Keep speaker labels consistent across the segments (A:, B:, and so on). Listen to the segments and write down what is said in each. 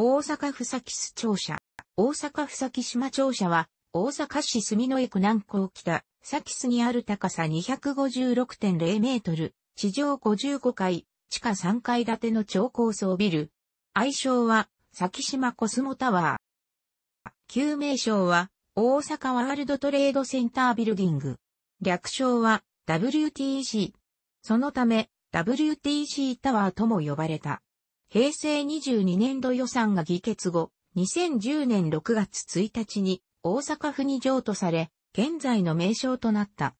A: 大阪府き市庁舎。大阪府崎島庁舎は、大阪市住之江区南港北、崎市にある高さ256.0メートル、地上55階、地下3階建ての超高層ビル。愛称は、崎島コスモタワー。旧名称は、大阪ワールドトレードセンタービルディング。略称は、WTC。そのため、WTC タワーとも呼ばれた。平成22年度予算が議決後、2010年6月1日に大阪府に譲渡され、現在の名称となった。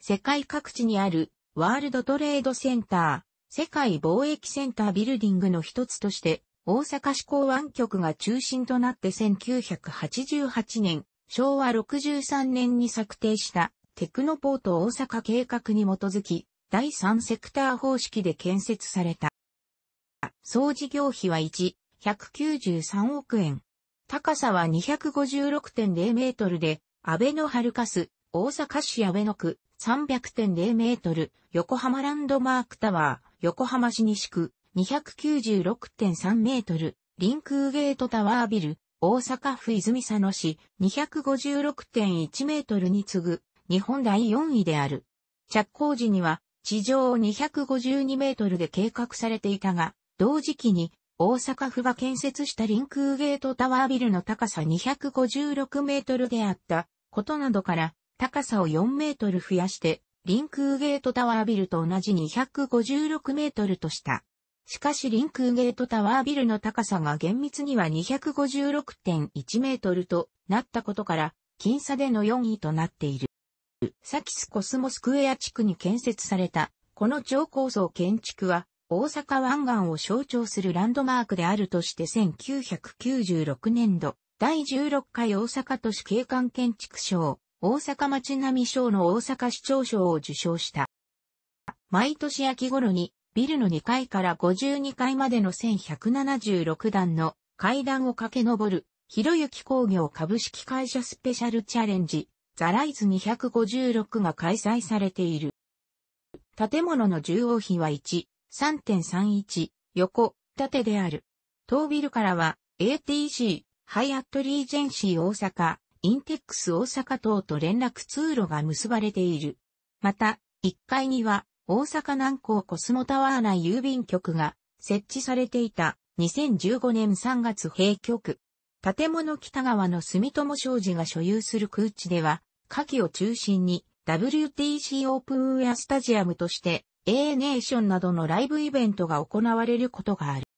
A: 世界各地にあるワールドトレードセンター、世界貿易センタービルディングの一つとして、大阪市港湾局が中心となって1988年、昭和63年に策定したテクノポート大阪計画に基づき、第三セクター方式で建設された。総事業費は1、193億円。高さは256.0メートルで、安倍のハルカス、大阪市安倍野区、300.0メートル、横浜ランドマークタワー、横浜市西区、296.3メートル、臨空ゲートタワービル、大阪府泉佐野市、256.1メートルに次ぐ、日本第4位である。着工時には、地上252メートルで計画されていたが、同時期に大阪府が建設した臨空ゲートタワービルの高さ256メートルであったことなどから高さを4メートル増やして臨空ゲートタワービルと同じ256メートルとした。しかし臨空ゲートタワービルの高さが厳密には256.1メートルとなったことから僅差での4位となっている。サキスコスモスクエア地区に建設されたこの超高層建築は大阪湾岸を象徴するランドマークであるとして1996年度、第16回大阪都市景観建築賞、大阪町並賞の大阪市長賞を受賞した。毎年秋頃に、ビルの2階から52階までの1176段の階段を駆け上る、ひろゆき工業株式会社スペシャルチャレンジ、ザライズ256が開催されている。建物の重要費は1、3.31、横、縦である。当ビルからは、ATC、ハイアットリージェンシー大阪、インテックス大阪等と連絡通路が結ばれている。また、1階には、大阪南港コスモタワー内郵便局が設置されていた2015年3月閉局。建物北側の住友商事が所有する空地では、下記を中心に WTC オープンウェアスタジアムとして A ネーションなどのライブイベントが行われることがある。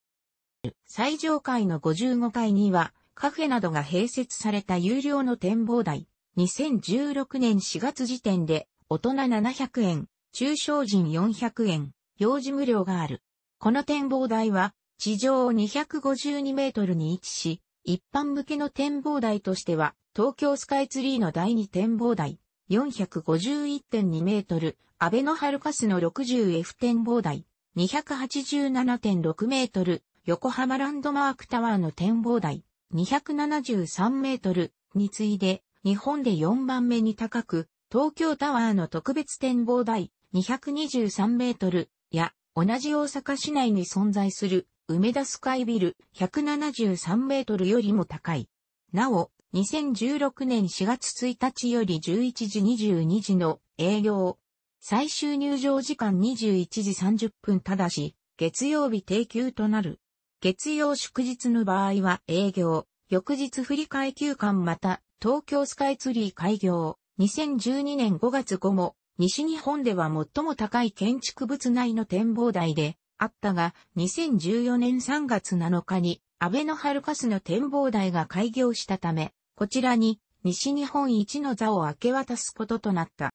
A: 最上階の55階にはカフェなどが併設された有料の展望台。2016年4月時点で大人700円、中小人400円、用事無料がある。この展望台は地上252メートルに位置し、一般向けの展望台としては東京スカイツリーの第2展望台451.2メートル、安倍のハルカスの 60F 展望台、287.6メートル、横浜ランドマークタワーの展望台、273メートルに次いで、日本で4番目に高く、東京タワーの特別展望台、223メートルや、同じ大阪市内に存在する、梅田スカイビル、173メートルよりも高い。なお、2016年4月1日より11時22時の営業、最終入場時間21時30分ただし、月曜日定休となる。月曜祝日の場合は営業、翌日振替休館また、東京スカイツリー開業、2012年5月後も、西日本では最も高い建築物内の展望台で、あったが、2014年3月7日に、安倍のハルカスの展望台が開業したため、こちらに、西日本一の座を明け渡すこととなった。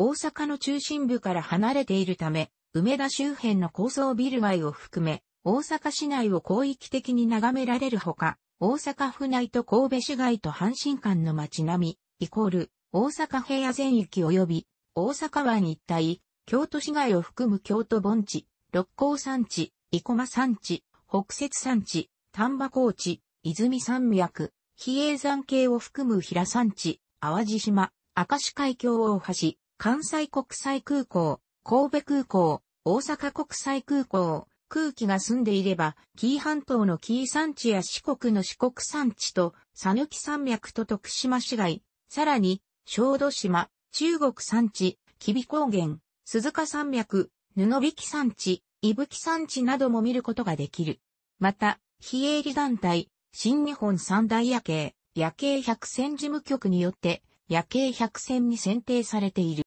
A: 大阪の中心部から離れているため、梅田周辺の高層ビル街を含め、大阪市内を広域的に眺められるほか、大阪府内と神戸市街と阪神間の街並み、イコール、大阪平野全域及び、大阪湾一帯、京都市街を含む京都盆地、六甲山地、生駒山地、北雪山地、丹波高地、泉山脈、比叡山系を含む平山地、淡路島、明石海峡大橋、関西国際空港、神戸空港、大阪国際空港、空気が澄んでいれば、紀伊半島の紀伊山地や四国の四国山地と、佐抜山脈と徳島市街、さらに、小豆島、中国山地、吉備高原、鈴鹿山脈、布引山地、伊吹山地なども見ることができる。また、非営利団体、新日本三大夜景、夜景百選事務局によって、夜景100選に選定されている。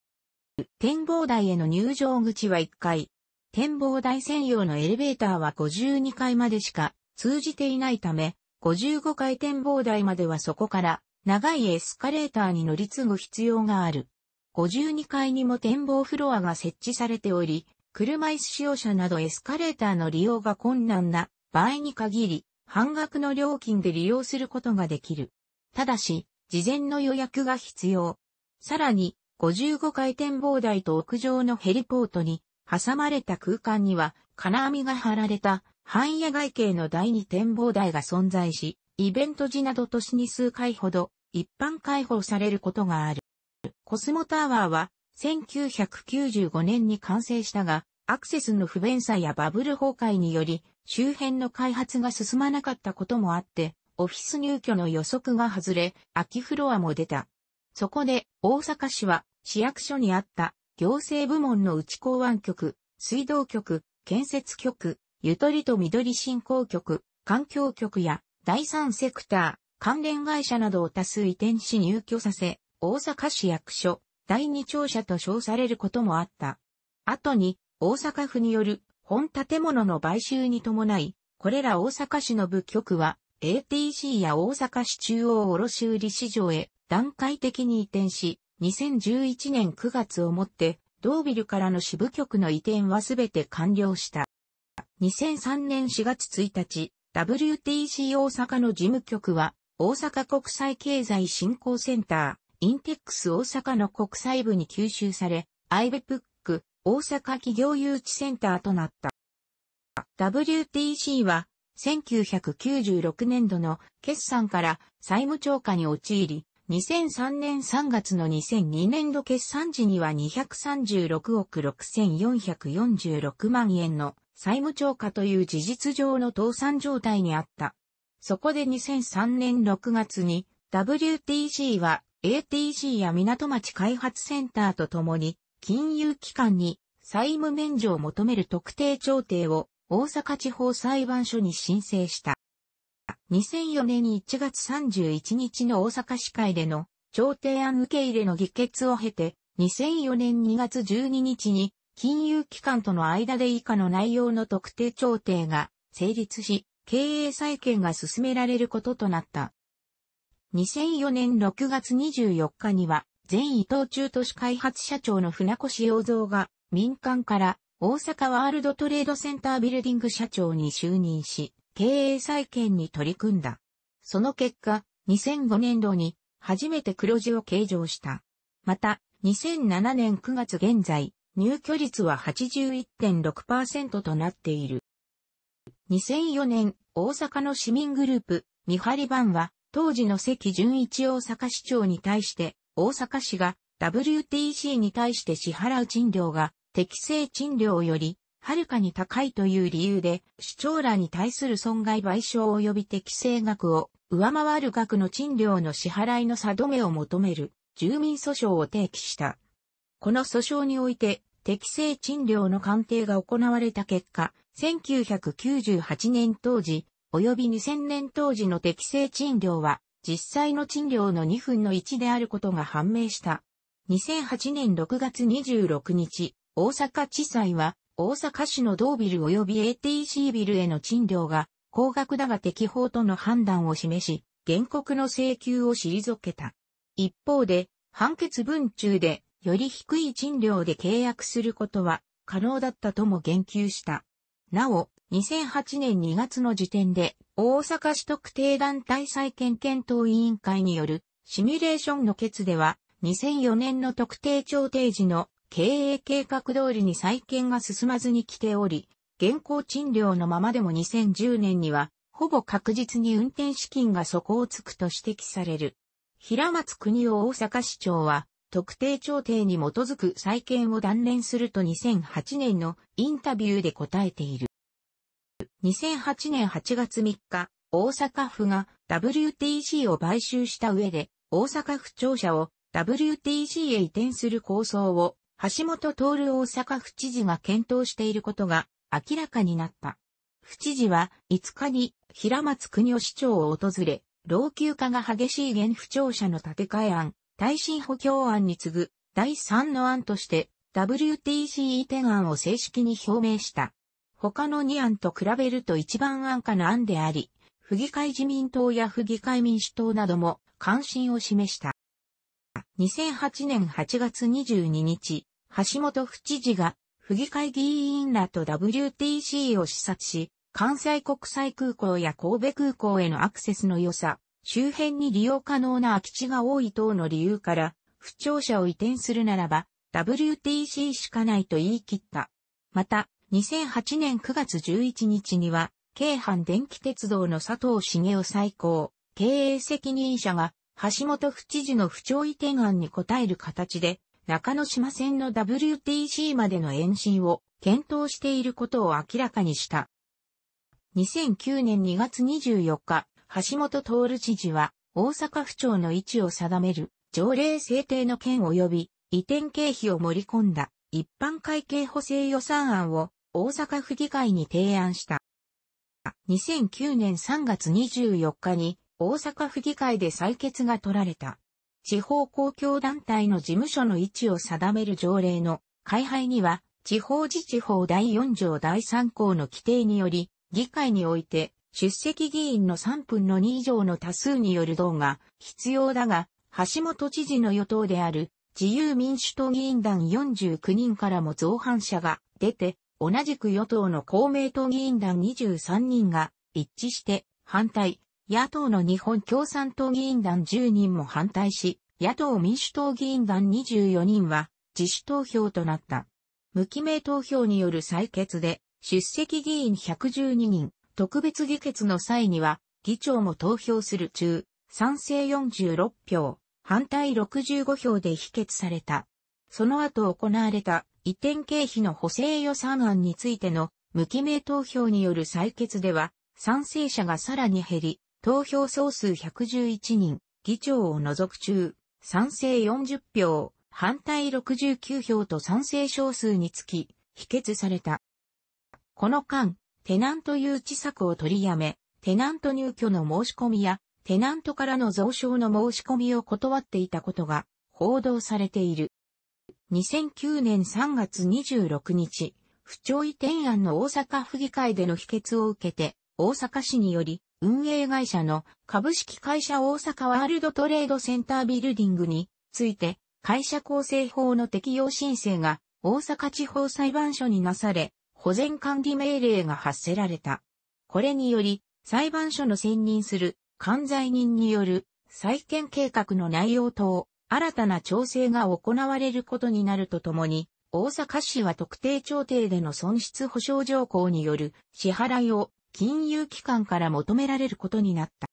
A: 展望台への入場口は1階。展望台専用のエレベーターは52階までしか通じていないため、55階展望台まではそこから長いエスカレーターに乗り継ぐ必要がある。52階にも展望フロアが設置されており、車椅子使用者などエスカレーターの利用が困難な場合に限り、半額の料金で利用することができる。ただし、事前の予約が必要。さらに、55回展望台と屋上のヘリポートに、挟まれた空間には、金網が張られた、半野外形の第二展望台が存在し、イベント時など年に数回ほど、一般開放されることがある。コスモタワーは、1995年に完成したが、アクセスの不便さやバブル崩壊により、周辺の開発が進まなかったこともあって、オフィス入居の予測が外れ、空きフロアも出た。そこで、大阪市は、市役所にあった、行政部門の内港湾局、水道局、建設局、ゆとりと緑振興局、環境局や、第三セクター、関連会社などを多数移転し入居させ、大阪市役所、第二庁舎と称されることもあった。後に、大阪府による本建物の買収に伴い、これら大阪市の部局は ATC や大阪市中央卸売市場へ段階的に移転し、2011年9月をもって、ドービルからの支部局の移転はすべて完了した。2003年4月1日、WTC 大阪の事務局は、大阪国際経済振興センター、インテックス大阪の国際部に吸収され、IBEPC、大阪企業誘致センターとなった。WTC は、1996年度の決算から債務超過に陥り、2003年3月の2002年度決算時には236億6446万円の債務超過という事実上の倒産状態にあった。そこで2003年6月に WTC は ATC や港町開発センターとともに金融機関に債務免除を求める特定調停を大阪地方裁判所に申請した。2004年1月31日の大阪市会での調停案受け入れの議決を経て、2004年2月12日に金融機関との間で以下の内容の特定調停が成立し、経営再建が進められることとなった。2004年6月24日には、前伊東中都市開発社長の船越洋蔵が民間から大阪ワールドトレードセンタービルディング社長に就任し、経営再建に取り組んだ。その結果、2005年度に初めて黒字を計上した。また、2007年9月現在、入居率は81.6%となっている。2004年、大阪の市民グループ、見張り版は、当時の関純一大阪市長に対して、大阪市が WTC に対して支払う賃料が適正賃料より、はるかに高いという理由で、市長らに対する損害賠償及び適正額を上回る額の賃料の支払いの差止めを求める住民訴訟を提起した。この訴訟において、適正賃料の鑑定が行われた結果、1998年当時、及び2000年当時の適正賃料は、実際の賃料の2分の1であることが判明した。2008年6月26日、大阪地裁は、大阪市の同ビル及び ATC ビルへの賃料が高額だが適法との判断を示し、原告の請求を退けた。一方で、判決文中で、より低い賃料で契約することは可能だったとも言及した。なお、2008年2月の時点で、大阪市特定団体再建検討委員会によるシミュレーションの決では、2004年の特定調停時の経営計画通りに再建が進まずに来ており、現行賃料のままでも2010年には、ほぼ確実に運転資金が底をつくと指摘される。平松国夫大阪市長は、特定調停に基づく再建を断念すると2008年のインタビューで答えている。2008年8月3日、大阪府が WTC を買収した上で、大阪府庁舎を WTC へ移転する構想を橋本徹大阪府知事が検討していることが明らかになった。府知事は5日に平松国夫市長を訪れ、老朽化が激しい現府庁舎の建て替え案、耐震補強案に次ぐ第3の案として WTC 移転案を正式に表明した。他の2案と比べると一番安価な案であり、府議会自民党や府議会民主党なども関心を示した。2008年8月22日、橋本府知事が、府議会議員らと WTC を視察し、関西国際空港や神戸空港へのアクセスの良さ、周辺に利用可能な空き地が多い等の理由から、府庁舎を移転するならば、WTC しかないと言い切った。また、2008年9月11日には、京阪電気鉄道の佐藤茂雄最高、経営責任者が、橋本府知事の不調移転案に応える形で、中之島線の WTC までの延伸を検討していることを明らかにした。2009年2月24日、橋本徹知事は大阪府庁の位置を定める条例制定の件及び移転経費を盛り込んだ一般会計補正予算案を大阪府議会に提案した。2009年3月24日に大阪府議会で採決が取られた。地方公共団体の事務所の位置を定める条例の改廃には、地方自治法第4条第3項の規定により、議会において出席議員の3分の2以上の多数による動が必要だが、橋本知事の与党である自由民主党議員団49人からも造反者が出て、同じく与党の公明党議員団23人が一致して反対、野党の日本共産党議員団10人も反対し、野党民主党議員団24人は自主投票となった。無記名投票による採決で、出席議員112人、特別議決の際には、議長も投票する中、賛成46票、反対65票で否決された。その後行われた移転経費の補正予算案についての無記名投票による採決では、賛成者がさらに減り、投票総数111人、議長を除く中、賛成40票、反対69票と賛成少数につき、否決された。この間、テナント誘致策を取りやめ、テナント入居の申し込みや、テナントからの増床の申し込みを断っていたことが報道されている。2009年3月26日、不調移転案の大阪府議会での否決を受けて、大阪市により、運営会社の株式会社大阪ワールドトレードセンタービルディングについて会社構成法の適用申請が大阪地方裁判所になされ、保全管理命令が発せられた。これにより、裁判所の選任する管財人による再建計画の内容等、新たな調整が行われることになるとともに、大阪市は特定調停での損失保障条項による支払いを金融機関から求められることになった。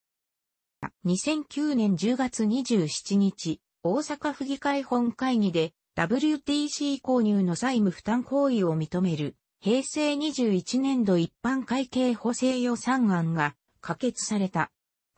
A: 2009年10月27日、大阪府議会本会議で WTC 購入の債務負担行為を認める平成21年度一般会計補正予算案が可決された。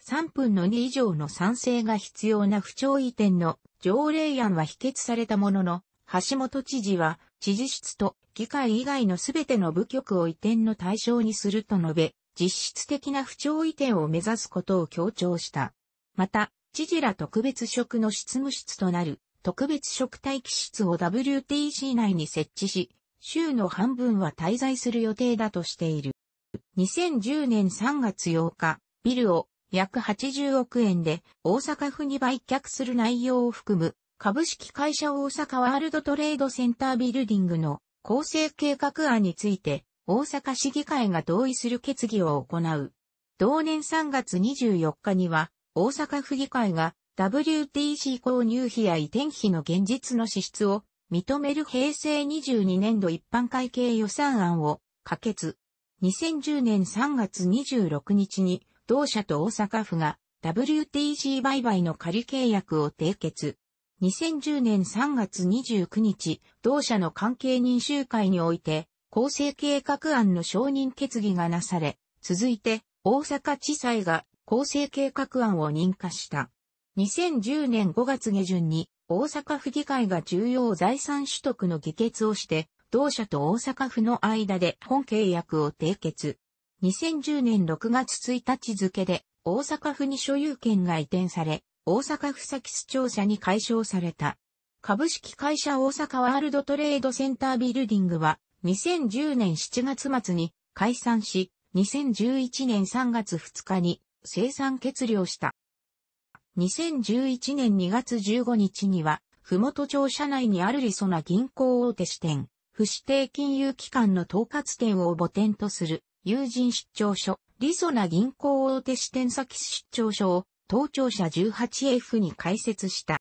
A: 3分の2以上の賛成が必要な不調移転の条例案は否決されたものの、橋本知事は知事室と議会以外のすべての部局を移転の対象にすると述べ、実質的な不調移転を目指すことを強調した。また、知事ら特別職の執務室となる特別職待機室を WTC 内に設置し、週の半分は滞在する予定だとしている。2010年3月8日、ビルを約80億円で大阪府に売却する内容を含む株式会社大阪ワールドトレードセンタービルディングの構成計画案について、大阪市議会が同意する決議を行う。同年3月24日には、大阪府議会が WTC 購入費や移転費の現実の支出を認める平成22年度一般会計予算案を可決。2010年3月26日に同社と大阪府が WTC 売買の仮契約を締結。2010年3月29日、同社の関係人集会において、構成計画案の承認決議がなされ、続いて、大阪地裁が構成計画案を認可した。2010年5月下旬に、大阪府議会が重要財産取得の議決をして、同社と大阪府の間で本契約を締結。2010年6月1日付で、大阪府に所有権が移転され、大阪府先市庁舎に解消された。株式会社大阪ワールドトレードセンタービルディングは2010年7月末に解散し、2011年3月2日に生産決了した。2011年2月15日には、ふもと庁舎内にあるりそな銀行大手支店、不指定金融機関の統括店を母店とする、友人出張所、りそな銀行大手支店先出張所を東庁舎 18F に開設した。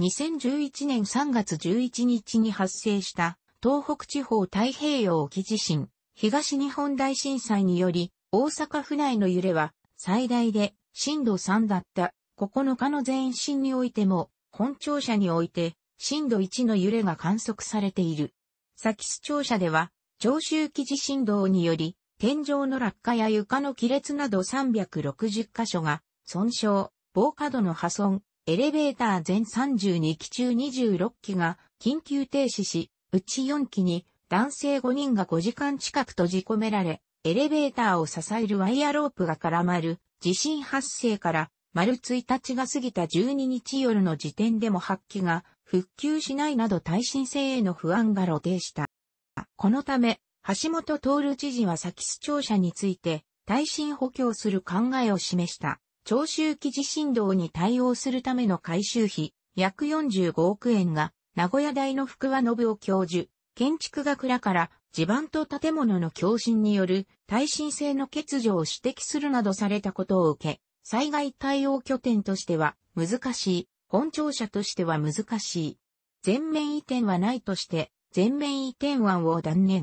A: 2011年3月11日に発生した東北地方太平洋沖地震、東日本大震災により大阪府内の揺れは最大で震度3だった9日の前震においても本庁舎において震度1の揺れが観測されている。先須庁舎では長周期地震動により天井の落下や床の亀裂など360箇所が損傷、防火度の破損、エレベーター全32機中26機が緊急停止し、うち4機に男性5人が5時間近く閉じ込められ、エレベーターを支えるワイヤロープが絡まる地震発生から丸1日が過ぎた12日夜の時点でも発揮が復旧しないなど耐震性への不安が露呈した。このため、橋本徹知事は先市庁舎について耐震補強する考えを示した。長周期地震動に対応するための改修費、約45億円が、名古屋大の福和信夫教授、建築学らから地盤と建物の共振による耐震性の欠如を指摘するなどされたことを受け、災害対応拠点としては難しい、本庁舎としては難しい。全面移転はないとして、全面移転案を断念。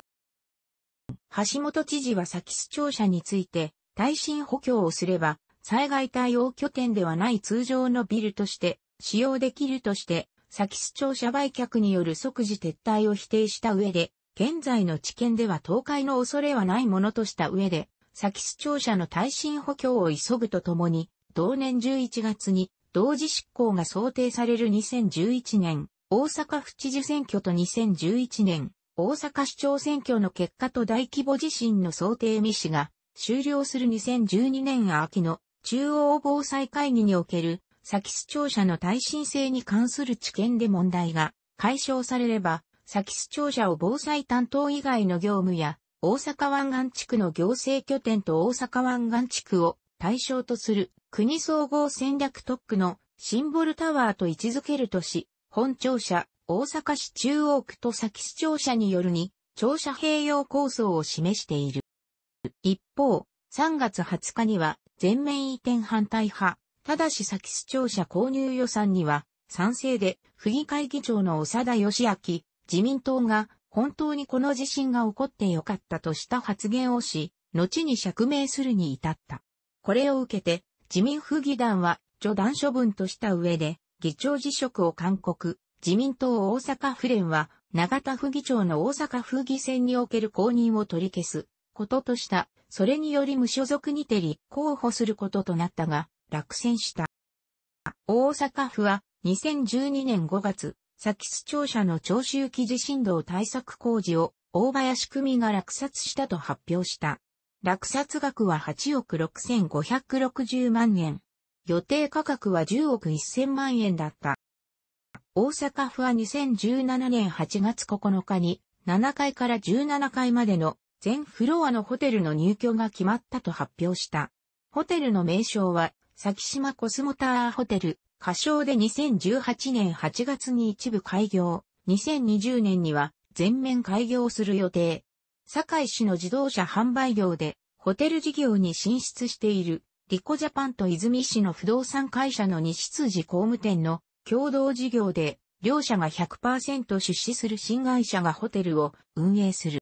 A: 橋本知事は先市庁舎について、耐震補強をすれば、災害対応拠点ではない通常のビルとして使用できるとして、先市庁舎売却による即時撤退を否定した上で、現在の知見では倒壊の恐れはないものとした上で、先市庁舎の耐震補強を急ぐとともに、同年11月に同時執行が想定される2011年、大阪府知事選挙と2011年、大阪市長選挙の結果と大規模地震の想定未死が終了する2012年秋の中央防災会議における先市庁舎の耐震性に関する知見で問題が解消されれば、先市庁舎を防災担当以外の業務や、大阪湾岸地区の行政拠点と大阪湾岸地区を対象とする国総合戦略特区のシンボルタワーと位置づけるとし、本庁舎、大阪市中央区と先市庁舎によるに、庁舎併用構想を示している。一方、3月20日には、全面移転反対派、ただし先市庁舎購入予算には、賛成で、府議会議長の長田義明、自民党が、本当にこの地震が起こってよかったとした発言をし、後に釈明するに至った。これを受けて、自民府議団は、除断処分とした上で、議長辞職を勧告、自民党大阪府連は、長田府議長の大阪府議選における公認を取り消す、こととした。それにより無所属にて立候補することとなったが、落選した。大阪府は2012年5月、先須庁舎の長周期地震動対策工事を大林組が落札したと発表した。落札額は8億6560万円。予定価格は10億1000万円だった。大阪府は2017年8月9日に7階から17階までの全フロアのホテルの入居が決まったと発表した。ホテルの名称は、先島コスモターホテル、仮称で2018年8月に一部開業、2020年には全面開業する予定。堺市の自動車販売業で、ホテル事業に進出している、リコジャパンと泉市の不動産会社の西辻工務店の共同事業で、両社が100%出資する新会社がホテルを運営する。